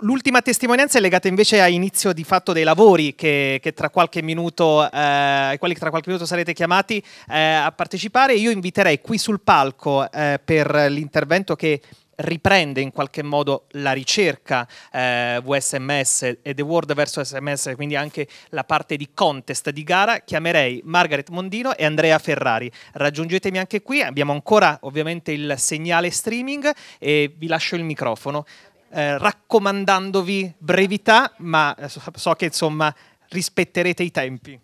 L'ultima testimonianza è legata invece a inizio di fatto dei lavori che, che tra qualche minuto, eh, ai quali tra qualche minuto sarete chiamati eh, a partecipare. Io inviterei qui sul palco eh, per l'intervento che riprende in qualche modo la ricerca eh, VSMS e The World verso SMS, quindi anche la parte di contest di gara, chiamerei Margaret Mondino e Andrea Ferrari. Raggiungetemi anche qui, abbiamo ancora ovviamente il segnale streaming e vi lascio il microfono eh, raccomandandovi brevità, ma eh, so che insomma rispetterete i tempi.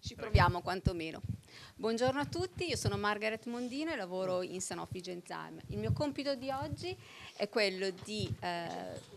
Ci proviamo quantomeno. Buongiorno a tutti, io sono Margaret Mondino e lavoro in Sanofi Genzyme. Il mio compito di oggi è quello di... Eh,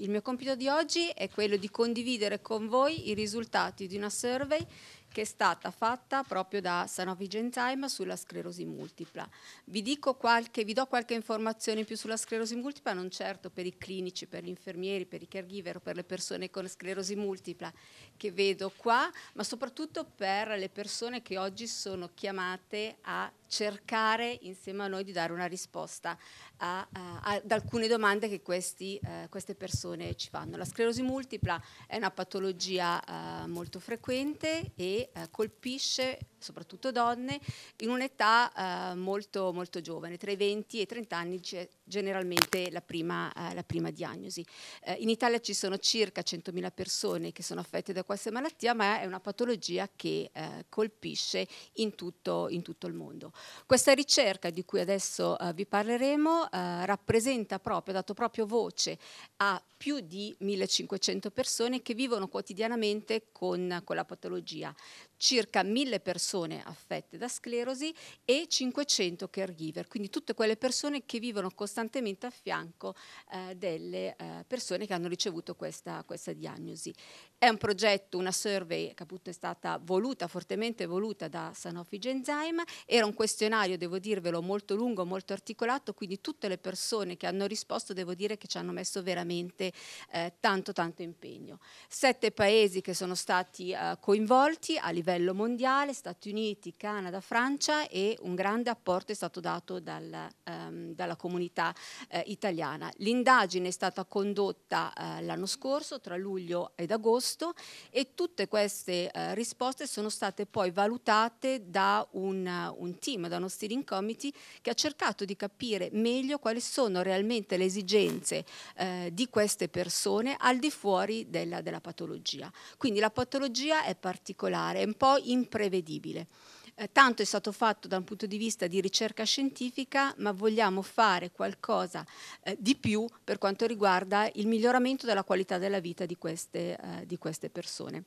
il mio compito di oggi è quello di condividere con voi i risultati di una survey che è stata fatta proprio da Sanofi Genzyme sulla sclerosi multipla. Vi, qualche, vi do qualche informazione in più sulla sclerosi multipla, non certo per i clinici, per gli infermieri, per i caregiver, per le persone con sclerosi multipla che vedo qua, ma soprattutto per le persone che oggi sono chiamate a cercare insieme a noi di dare una risposta a, a, ad alcune domande che questi, eh, queste persone ci fanno. La sclerosi multipla è una patologia eh, molto frequente e eh, colpisce soprattutto donne in un'età eh, molto, molto giovane, tra i 20 e i 30 anni cioè generalmente la prima, eh, la prima diagnosi. Eh, in Italia ci sono circa 100.000 persone che sono affette da questa malattia, ma è una patologia che eh, colpisce in tutto, in tutto, il mondo. Questa ricerca di cui adesso eh, vi parleremo eh, rappresenta proprio, ha dato proprio voce a più di 1.500 persone che vivono quotidianamente con, con la patologia circa 1000 persone affette da sclerosi e 500 caregiver, quindi tutte quelle persone che vivono costantemente a fianco eh, delle eh, persone che hanno ricevuto questa, questa, diagnosi. È un progetto, una survey che appunto è stata voluta, fortemente voluta da Sanofi Genzyme, era un questionario, devo dirvelo, molto lungo, molto articolato, quindi tutte le persone che hanno risposto devo dire che ci hanno messo veramente eh, tanto tanto impegno. Sette paesi che sono stati eh, coinvolti a livello livello mondiale, Stati Uniti, Canada, Francia e un grande apporto è stato dato dal, um, dalla comunità eh, italiana. L'indagine è stata condotta eh, l'anno scorso tra luglio ed agosto e tutte queste eh, risposte sono state poi valutate da un, un team, da uno steering committee che ha cercato di capire meglio quali sono realmente le esigenze eh, di queste persone al di fuori della, della patologia. Quindi la patologia è particolare, è po' imprevedibile. Eh, tanto è stato fatto da un punto di vista di ricerca scientifica, ma vogliamo fare qualcosa eh, di più per quanto riguarda il miglioramento della qualità della vita di queste, eh, di queste persone.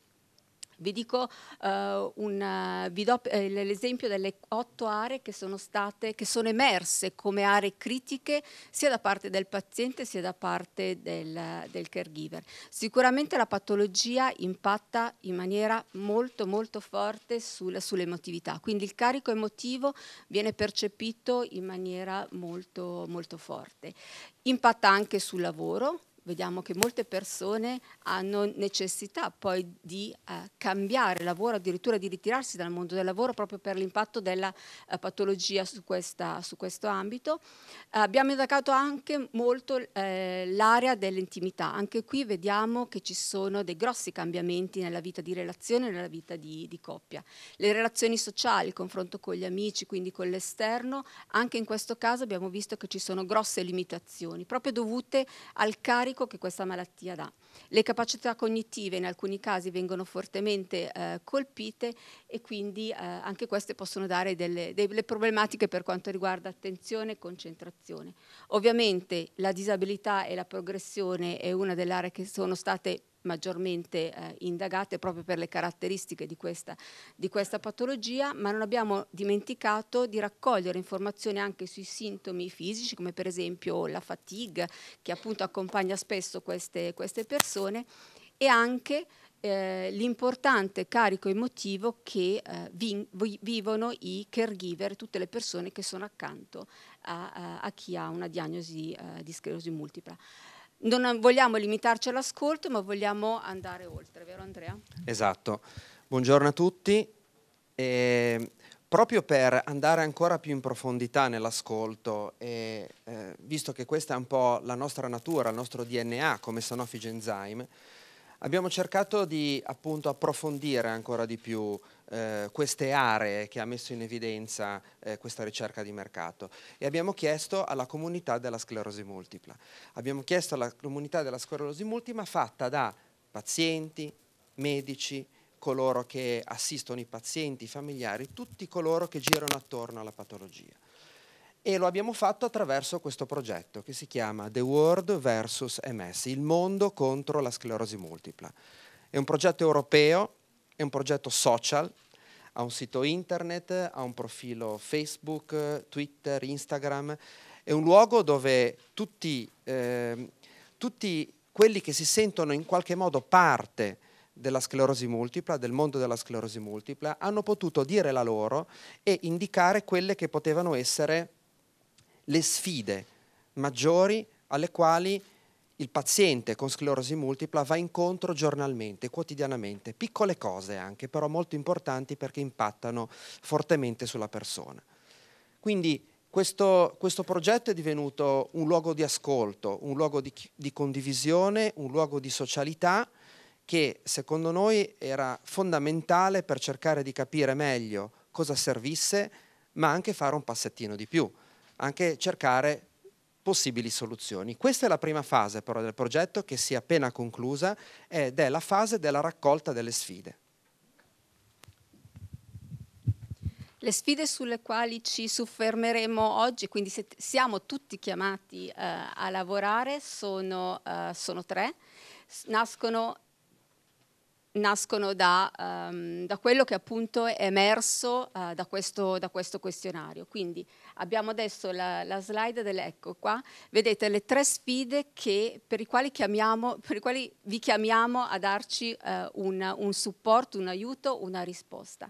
Vi dico eh, una, eh, vi do eh, l'esempio delle otto aree che sono state, che sono emerse come aree critiche sia da parte del paziente sia da parte del, del caregiver. Sicuramente la patologia impatta in maniera molto molto forte sul, sull'emotività, quindi il carico emotivo viene percepito in maniera molto molto forte. Impatta anche sul lavoro, vediamo che molte persone hanno necessità poi di eh, cambiare lavoro, addirittura di ritirarsi dal mondo del lavoro proprio per l'impatto della eh, patologia su, questa, su, questo ambito. Eh, abbiamo indagato anche molto eh, l'area dell'intimità, anche qui vediamo che ci sono dei grossi cambiamenti nella vita di relazione e nella vita di, di coppia. Le relazioni sociali, il confronto con gli amici, quindi con l'esterno, anche in questo caso abbiamo visto che ci sono grosse limitazioni, proprio dovute al carico carico che questa malattia dà. Le capacità cognitive in alcuni casi vengono fortemente eh, colpite e quindi eh, anche queste possono dare delle, delle, problematiche per quanto riguarda attenzione e concentrazione. Ovviamente la disabilità e la progressione è una delle aree che sono state maggiormente eh, indagate proprio per le caratteristiche di questa, di questa, patologia, ma non abbiamo dimenticato di raccogliere informazioni anche sui sintomi fisici, come per esempio la fatigue, che appunto accompagna spesso queste, queste persone, e anche eh, l'importante carico emotivo che eh, vi, vivono i caregiver, tutte le persone che sono accanto a, a, a chi ha una diagnosi eh, di sclerosi multipla non vogliamo limitarci all'ascolto, ma vogliamo andare oltre, vero Andrea? Esatto. Buongiorno a tutti. E ehm, proprio per andare ancora più in profondità nell'ascolto, e, eh, visto che questa è un po' la nostra natura, il nostro DNA come Sanofi Genzyme, Abbiamo cercato di appunto, approfondire ancora di più eh, queste aree che ha messo in evidenza eh, questa ricerca di mercato e abbiamo chiesto alla comunità della sclerosi multipla. Abbiamo chiesto alla comunità della sclerosi multipla fatta da pazienti, medici, coloro che assistono i pazienti, i familiari, tutti coloro che girano attorno alla patologia e lo abbiamo fatto attraverso questo progetto che si chiama The World vs MS, il mondo contro la sclerosi multipla. È un progetto europeo, è un progetto social, ha un sito internet, ha un profilo Facebook, Twitter, Instagram, è un luogo dove tutti, eh, tutti quelli che si sentono in qualche modo parte della sclerosi multipla, del mondo della sclerosi multipla, hanno potuto dire la loro e indicare quelle che potevano essere le sfide maggiori alle quali il paziente con sclerosi multipla va incontro giornalmente, quotidianamente, piccole cose anche, però molto importanti perché impattano fortemente sulla persona. Quindi questo, questo progetto è divenuto un luogo di ascolto, un luogo di, di condivisione, un luogo di socialità che secondo noi era fondamentale per cercare di capire meglio cosa servisse, ma anche fare un passettino di più anche cercare possibili soluzioni. Questa è la prima fase però del progetto che si è appena conclusa ed è la fase della raccolta delle sfide. Le sfide sulle quali ci soffermeremo oggi, quindi siamo tutti chiamati eh, a lavorare, sono, eh, sono tre. Nascono nascono da, um, da, quello che appunto è emerso uh, da, questo, da, questo, questionario. Quindi abbiamo adesso la, la slide dell'ecco qua, vedete le tre sfide che, per, i quali chiamiamo, per i quali vi chiamiamo a darci uh, un, un supporto, un aiuto, una risposta.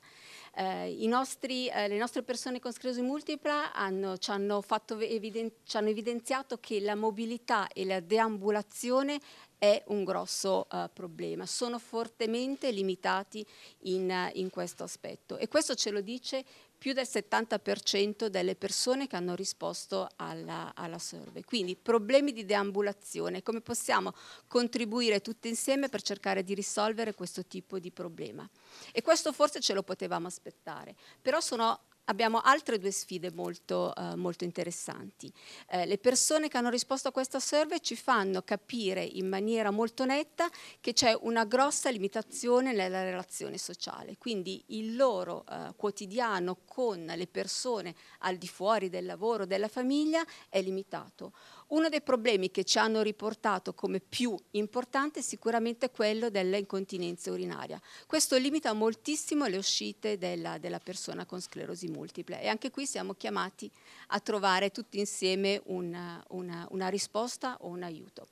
Eh, nostri, eh, le nostre persone con sclerosi multipla hanno, ci, hanno eviden- ci, hanno evidenziato che la mobilità e la deambulazione è un grosso uh, problema. Sono fortemente limitati in, uh, in questo aspetto e questo ce lo dice più del 70% delle persone che hanno risposto alla, alla survey. Quindi problemi di deambulazione, come possiamo contribuire tutti insieme per cercare di risolvere questo tipo di problema. E questo forse ce lo potevamo aspettare, però sono abbiamo altre due sfide molto, eh, molto interessanti. Eh, le persone che hanno risposto a questa survey ci fanno capire in maniera molto netta che c'è una grossa limitazione nella relazione sociale, quindi il loro eh, quotidiano con le persone al di fuori del lavoro, della famiglia è limitato. Uno dei problemi che ci hanno riportato come più importante è sicuramente quello dell'incontinenza urinaria. Questo limita moltissimo le uscite della, della, persona con sclerosi multiple e anche qui siamo chiamati a trovare tutti insieme una, una, una risposta o un aiuto.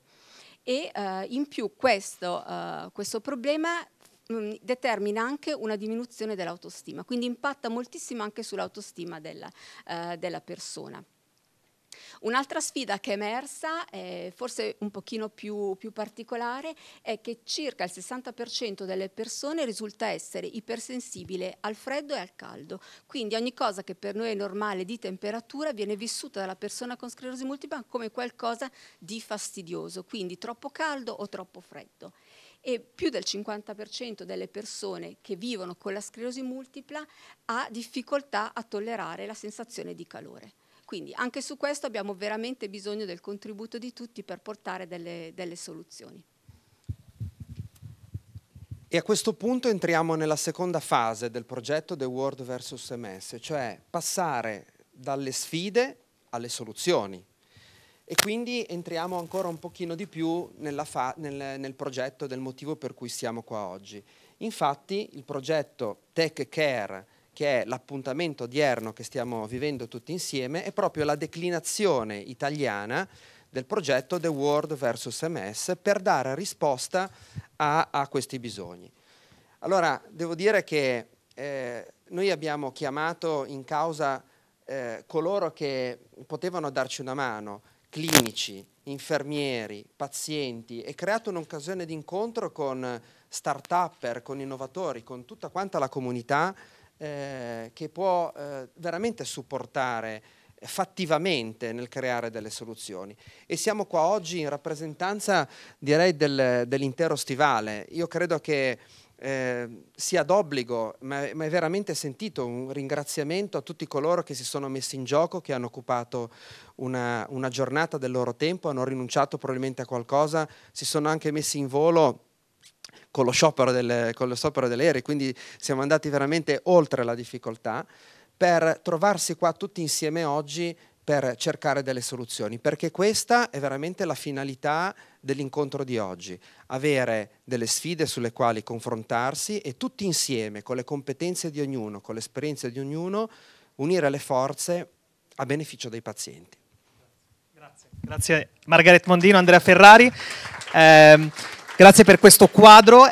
E uh, in più questo, uh, questo problema mm, determina anche una diminuzione dell'autostima, quindi impatta moltissimo anche sull'autostima della, uh, della persona. Un'altra sfida che è emersa, eh, forse un pochino più, più, particolare, è che circa il 60% delle persone risulta essere ipersensibile al freddo e al caldo. Quindi ogni cosa che per noi è normale di temperatura viene vissuta dalla persona con sclerosi multipla come qualcosa di fastidioso, quindi troppo caldo o troppo freddo e più del 50% delle persone che vivono con la sclerosi multipla ha difficoltà a tollerare la sensazione di calore. Quindi anche su questo abbiamo veramente bisogno del contributo di tutti per portare delle, delle soluzioni. E a questo punto entriamo nella seconda fase del progetto The World vs MS, cioè passare dalle sfide alle soluzioni. E quindi entriamo ancora un pochino di più nel, nel progetto del motivo per cui siamo qua oggi. Infatti il progetto Tech Care che è l'appuntamento odierno che stiamo vivendo tutti insieme, è proprio la declinazione italiana del progetto The World vs MS per dare risposta a, a, questi bisogni. Allora, devo dire che eh, noi abbiamo chiamato in causa eh, coloro che potevano darci una mano, clinici, infermieri, pazienti e creato un'occasione di incontro con start-upper, con innovatori, con tutta quanta la comunità eh, che può eh, veramente supportare eh, fattivamente nel creare delle soluzioni e siamo qua oggi in rappresentanza direi del, dell'intero stivale. Io credo che eh, sia d'obbligo, ma, ma, è veramente sentito un ringraziamento a tutti coloro che si sono messi in gioco, che hanno occupato una, una giornata del loro tempo, hanno rinunciato probabilmente a qualcosa, si sono anche messi in volo con lo sciopero delle, con lo sciopero delle aeree, quindi siamo andati veramente oltre la difficoltà per trovarsi qua tutti insieme oggi per cercare delle soluzioni, perché questa è veramente la finalità dell'incontro di oggi, avere delle sfide sulle quali confrontarsi e tutti insieme, con le competenze di ognuno, con l'esperienza di ognuno, unire le forze a beneficio dei pazienti. Grazie, grazie Margaret Mondino, Andrea Ferrari. Eh, Grazie per questo quadro